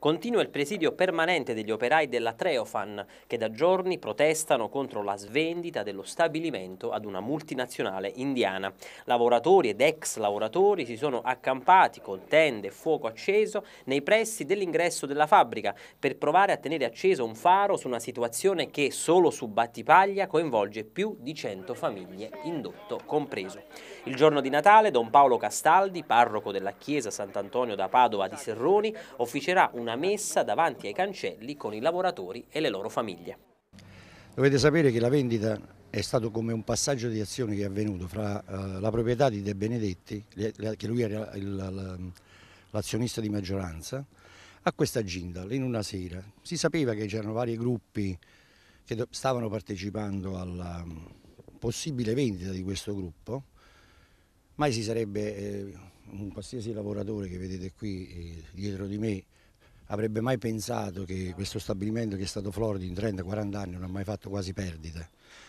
Continua il presidio permanente degli operai della Treofan, che da giorni protestano contro la svendita dello stabilimento ad una multinazionale indiana. Lavoratori ed ex lavoratori si sono accampati con tende e fuoco acceso nei pressi dell'ingresso della fabbrica per provare a tenere acceso un faro su una situazione che solo su Battipaglia coinvolge più di 100 famiglie, indotto compreso. Il giorno di Natale Don Paolo Castaldi, parroco della chiesa Sant'Antonio da Padova di Serroni, officerà una una messa davanti ai cancelli con i lavoratori e le loro famiglie. Dovete sapere che la vendita è stato come un passaggio di azione che è avvenuto fra eh, la proprietà di De Benedetti, che lui era l'azionista di maggioranza, a questa Gindal in una sera. Si sapeva che c'erano vari gruppi che stavano partecipando alla mm, possibile vendita di questo gruppo, mai si sarebbe eh, un qualsiasi lavoratore che vedete qui eh, dietro di me avrebbe mai pensato che questo stabilimento che è stato florido in 30-40 anni non ha mai fatto quasi perdite,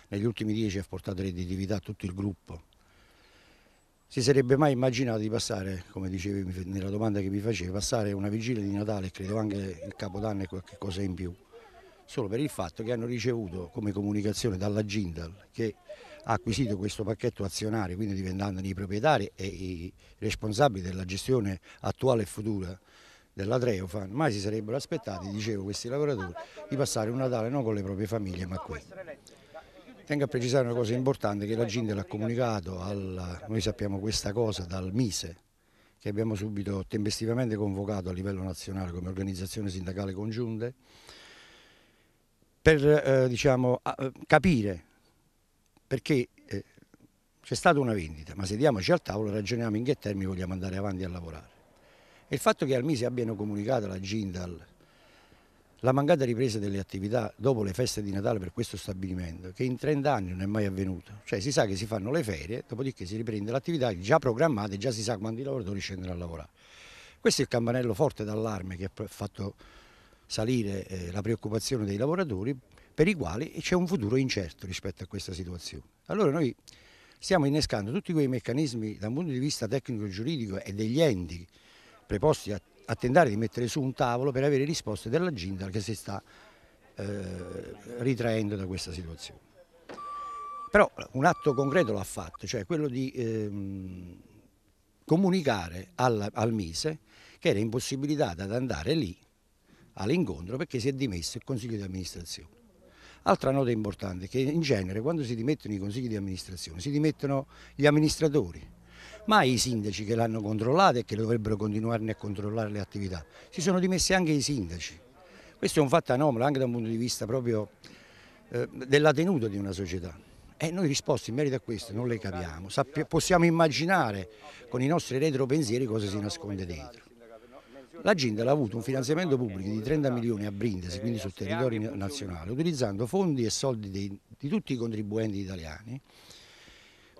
negli ultimi 10 ha portato redditività a tutto il gruppo. Si sarebbe mai immaginato di passare, come dicevi nella domanda che mi facevi, passare una vigilia di Natale e credo anche il Capodanno e qualche cosa in più, solo per il fatto che hanno ricevuto come comunicazione dalla Jindal che ha acquisito questo pacchetto azionario, quindi diventandone i proprietari e i responsabili della gestione attuale e futura della Treofan, mai si sarebbero aspettati, dicevo, questi lavoratori di passare un Natale non con le proprie famiglie ma qui. Tengo a precisare una cosa importante che la Ginde l'ha comunicato, al, noi sappiamo questa cosa dal Mise, che abbiamo subito tempestivamente convocato a livello nazionale come organizzazione sindacale congiunte, per eh, diciamo, a, eh, capire perché eh, c'è stata una vendita, ma sediamoci al tavolo e ragioniamo in che termini vogliamo andare avanti a lavorare il fatto che al MISE abbiano comunicato alla Gindal la mancata ripresa delle attività dopo le feste di Natale per questo stabilimento, che in 30 anni non è mai avvenuto. Cioè si sa che si fanno le ferie, dopodiché si riprende l'attività già programmata e già si sa quanti lavoratori scendono a lavorare. Questo è il campanello forte d'allarme che ha fatto salire eh, la preoccupazione dei lavoratori per i quali c'è un futuro incerto rispetto a questa situazione. Allora noi stiamo innescando tutti quei meccanismi da un punto di vista tecnico-giuridico e degli enti preposti a, a, tentare di mettere su un tavolo per avere risposte della Ginda che si sta eh, ritraendo da questa situazione. Però un atto concreto l'ha fatto, cioè quello di ehm, comunicare alla, al Mise che era impossibilitata ad andare lì all'incontro perché si è dimesso il Consiglio di amministrazione. Altra nota importante è che in genere quando si dimettono i consigli di amministrazione si dimettono gli amministratori, ma i sindaci che l'hanno controllata e che dovrebbero continuarne a controllare le attività. Si sono dimessi anche i sindaci. Questo è un fatto anomalo anche da un punto di vista proprio eh, della tenuta di una società. E noi risposte in merito a questo non le capiamo, Sappi possiamo immaginare con i nostri retropensieri cosa si nasconde dentro. La Gindel ha avuto un finanziamento pubblico di 30 milioni a Brindisi, quindi sul territorio nazionale, utilizzando fondi e soldi di, di tutti i contribuenti italiani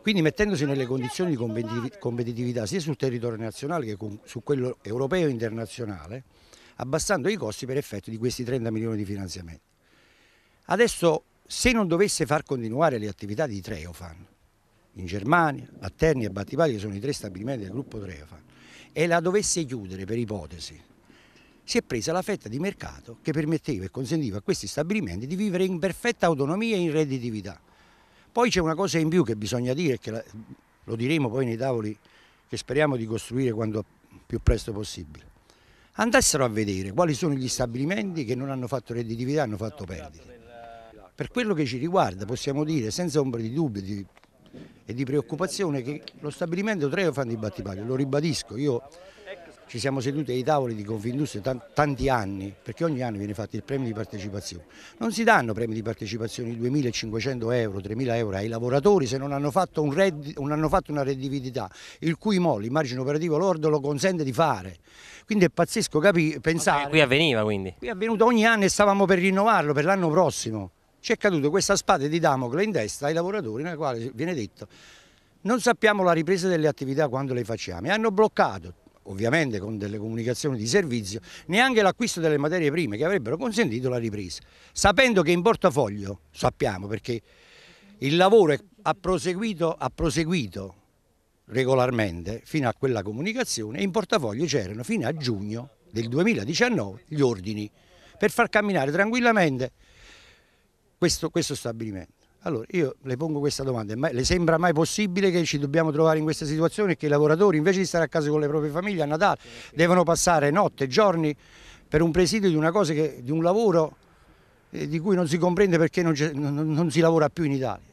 quindi mettendosi nelle condizioni di competitività sia sul territorio nazionale che su quello europeo e internazionale, abbassando i costi per effetto di questi 30 milioni di finanziamenti. Adesso se non dovesse far continuare le attività di Treofan in Germania, a Terni e a Battipaglia, che sono i tre stabilimenti del gruppo Treofan, e la dovesse chiudere per ipotesi, si è presa la fetta di mercato che permetteva e consentiva a questi stabilimenti di vivere in perfetta autonomia e in redditività. Poi c'è una cosa in più che bisogna dire, che lo diremo poi nei tavoli che speriamo di costruire quanto più presto possibile. Andassero a vedere quali sono gli stabilimenti che non hanno fatto redditività, hanno fatto perdite. Per quello che ci riguarda possiamo dire senza ombra di dubbio di, e di preoccupazione che lo stabilimento Treo fa di battipaglia, lo ribadisco, io ci siamo seduti ai tavoli di Confindustria tanti anni, perché ogni anno viene fatto il premio di partecipazione. Non si danno premi di partecipazione di 2.500 euro, 3.000 euro ai lavoratori se non hanno fatto, un red, non hanno fatto una redditività, il cui mollo, il margine operativo lordo, lo consente di fare. Quindi è pazzesco capire, pensare... Okay, qui avveniva quindi? Qui è avvenuto ogni anno e stavamo per rinnovarlo per l'anno prossimo. Ci è caduta questa spada di Damocle in testa ai lavoratori, nella quale viene detto non sappiamo la ripresa delle attività quando le facciamo e hanno bloccato ovviamente con delle comunicazioni di servizio, neanche l'acquisto delle materie prime che avrebbero consentito la ripresa, sapendo che in portafoglio, sappiamo perché il lavoro ha proseguito, ha proseguito regolarmente fino a quella comunicazione e in portafoglio c'erano fino a giugno del 2019 gli ordini per far camminare tranquillamente questo, questo stabilimento. Allora, io le pongo questa domanda, le sembra mai possibile che ci dobbiamo trovare in questa situazione e che i lavoratori invece di stare a casa con le proprie famiglie a Natale devono passare notte, giorni per un presidio di una cosa, che, di un lavoro eh, di cui non si comprende perché non, non, non si lavora più in Italia?